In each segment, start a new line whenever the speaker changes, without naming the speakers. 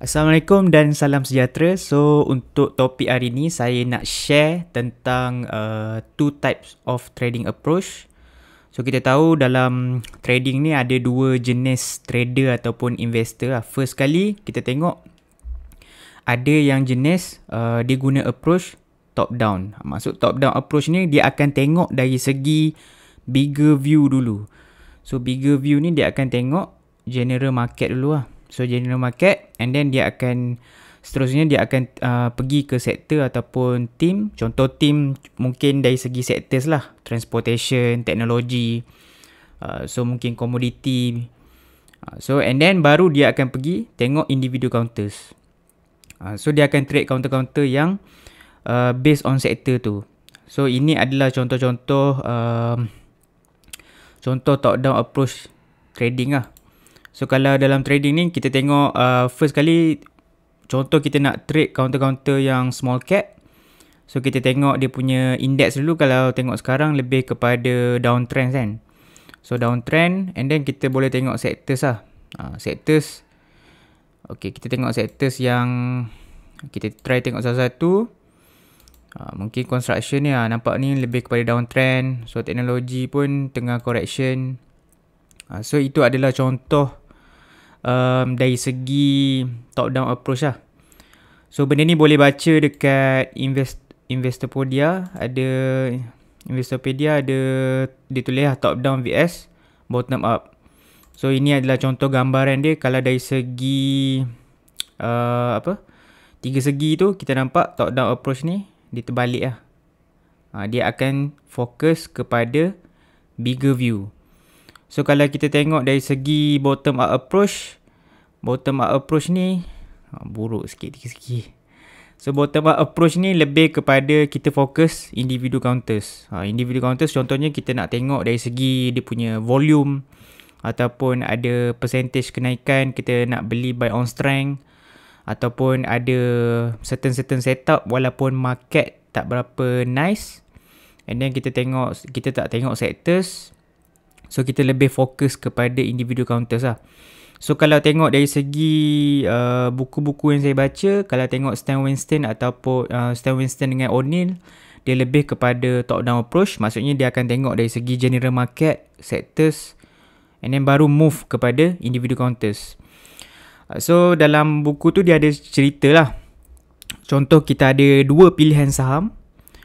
Assalamualaikum dan salam sejahtera. So untuk topik hari ni saya nak share tentang uh, two types of trading approach. So kita tahu dalam trading ni ada dua jenis trader ataupun investor. Lah. First kali kita tengok ada yang jenis uh, dia guna approach top down. Ah, maksud top down approach ni dia akan tengok dari segi bigger view dulu. So bigger view ni dia akan tengok general market dulu lah. So general market and then dia akan seterusnya dia akan uh, pergi ke sektor ataupun team. Contoh team mungkin dari segi sectors lah. Transportation, teknologi, uh, so mungkin komoditi. Uh, so and then baru dia akan pergi tengok individu counters. Uh, so dia akan trade counter-counter yang uh, based on sector tu. So ini adalah contoh-contoh uh, contoh top down approach trading lah. So kalau dalam trading ni kita tengok uh, first kali contoh kita nak trade counter-counter yang small cap. So kita tengok dia punya index dulu kalau tengok sekarang lebih kepada downtrend kan. So downtrend and then kita boleh tengok sectors lah. Uh, sectors. Okay kita tengok sectors yang kita try tengok salah satu Uh, mungkin construction ni lah. Nampak ni lebih kepada downtrend. So teknologi pun tengah correction. Uh, so itu adalah contoh um, dari segi top down approach lah. So benda ni boleh baca dekat invest Investopedia ada Investopedia ada dia tulis lah top down vs bottom up. So ini adalah contoh gambaran dia kalau dari segi uh, apa? Tiga segi tu kita nampak top down approach ni dia terbalik lah. Ha, dia akan fokus kepada bigger view. So kalau kita tengok dari segi bottom up approach Bottom up approach ni oh, Buruk sikit tiga segi So bottom up approach ni lebih kepada kita fokus individu counters ha, Individu counters contohnya kita nak tengok dari segi dia punya volume Ataupun ada percentage kenaikan kita nak beli buy on strength Ataupun ada certain-certain setup walaupun market tak berapa nice And then kita tengok, kita tak tengok sectors So kita lebih fokus kepada individu counters lah. So kalau tengok dari segi uh, buku-buku yang saya baca, kalau tengok Stan Winston ataupun uh, Stan Winston dengan O'Neill, dia lebih kepada top down approach. Maksudnya dia akan tengok dari segi general market, sectors and then baru move kepada individu counters. Uh, so dalam buku tu dia ada cerita lah. Contoh kita ada dua pilihan saham.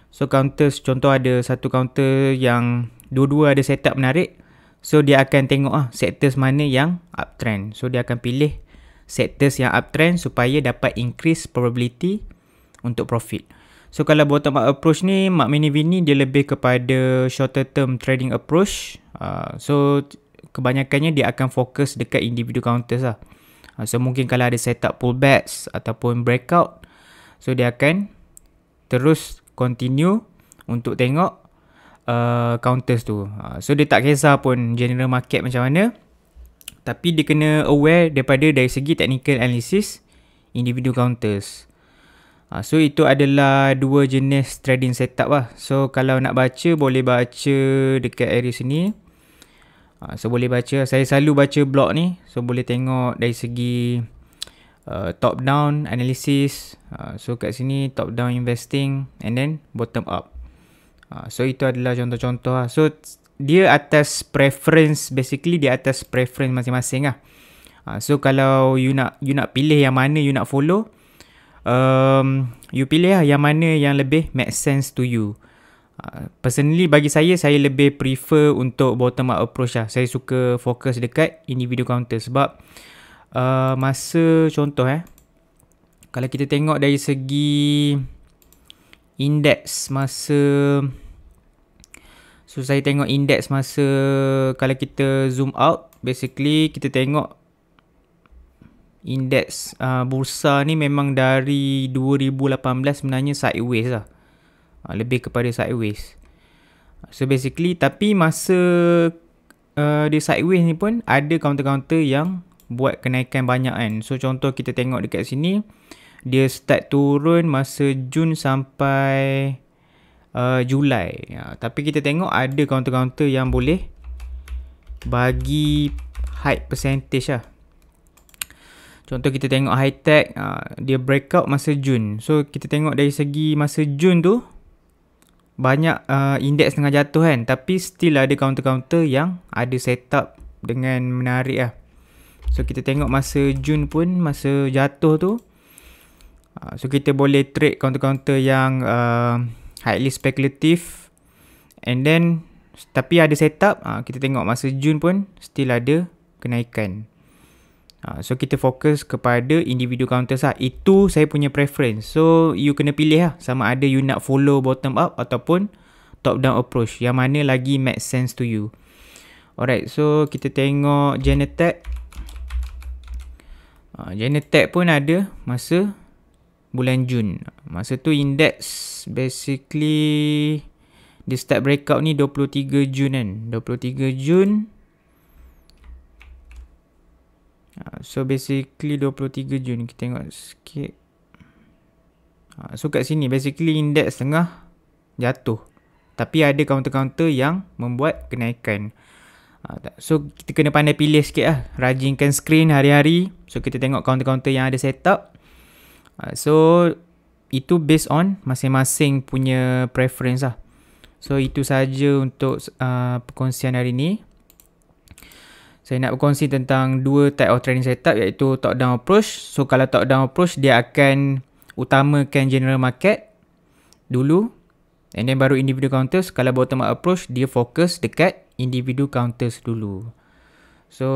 So counters contoh ada satu counter yang dua-dua ada setup menarik. So dia akan tengok ah sectors mana yang uptrend. So dia akan pilih sectors yang uptrend supaya dapat increase probability untuk profit. So kalau bottom up approach ni mak Minivi ni dia lebih kepada shorter term trading approach. Uh, so kebanyakannya dia akan fokus dekat individu counters lah. Uh, so mungkin kalau ada setup pullbacks ataupun breakout. So dia akan terus continue untuk tengok uh, counters tu. Uh, so dia tak kisah pun general market macam mana. Tapi dia kena aware daripada dari segi technical analysis individu counters. Uh, so itu adalah dua jenis trading setup lah. So kalau nak baca boleh baca dekat area sini. Uh, so boleh baca. Saya selalu baca blog ni. So boleh tengok dari segi Uh, top down analysis uh, so kat sini top down investing and then bottom up Ha, so itu adalah contoh-contoh lah. So dia atas preference basically dia atas preference masing-masing lah. Ha, so kalau you nak you nak pilih yang mana you nak follow um, you pilih lah yang mana yang lebih make sense to you. Uh, personally bagi saya saya lebih prefer untuk bottom up approach lah. Saya suka fokus dekat individu counter sebab uh, masa contoh eh kalau kita tengok dari segi indeks masa so saya tengok indeks masa kalau kita zoom out basically kita tengok indeks uh, bursa ni memang dari 2018 sebenarnya sideways lah uh, lebih kepada sideways so basically tapi masa uh, dia sideways ni pun ada counter-counter yang buat kenaikan banyak kan so contoh kita tengok dekat sini uh, dia start turun masa Jun sampai uh, Julai ya, tapi kita tengok ada counter-counter yang boleh bagi high percentage lah contoh kita tengok high tech uh, dia out masa Jun so kita tengok dari segi masa Jun tu banyak uh, indeks tengah jatuh kan tapi still ada counter-counter yang ada setup dengan menarik lah so kita tengok masa Jun pun masa jatuh tu Ah, so kita boleh trade counter-counter yang uh, highly speculative and then tapi ada setup uh, kita tengok masa June pun still ada kenaikan uh, so kita fokus kepada individu counter sah. itu saya punya preference so you kena pilih lah sama ada you nak follow bottom up ataupun top down approach yang mana lagi make sense to you alright so kita tengok Genetech uh, Genetech pun ada masa bulan Jun. Masa tu indeks basically dia start breakout ni 23 Jun kan. 23 Jun. Ha, so basically 23 Jun kita tengok sikit. Ha, so kat sini basically indeks tengah jatuh. Tapi ada counter-counter yang membuat kenaikan. Ha, so kita kena pandai pilih sikit lah. Rajinkan screen hari-hari. So kita tengok counter-counter yang ada setup. Ah, so itu based on masing-masing punya preference lah. So itu saja untuk uh, perkongsian hari ini. Saya nak berkongsi tentang dua type of trading setup iaitu top down approach. So kalau top down approach dia akan utamakan general market dulu and then baru individual counters. Kalau bottom up approach dia fokus dekat individu counters dulu. So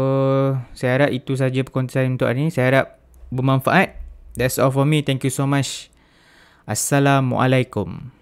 saya harap itu saja perkongsian untuk hari ini. Saya harap bermanfaat That's all for me. Thank you so much. Assalamualaikum.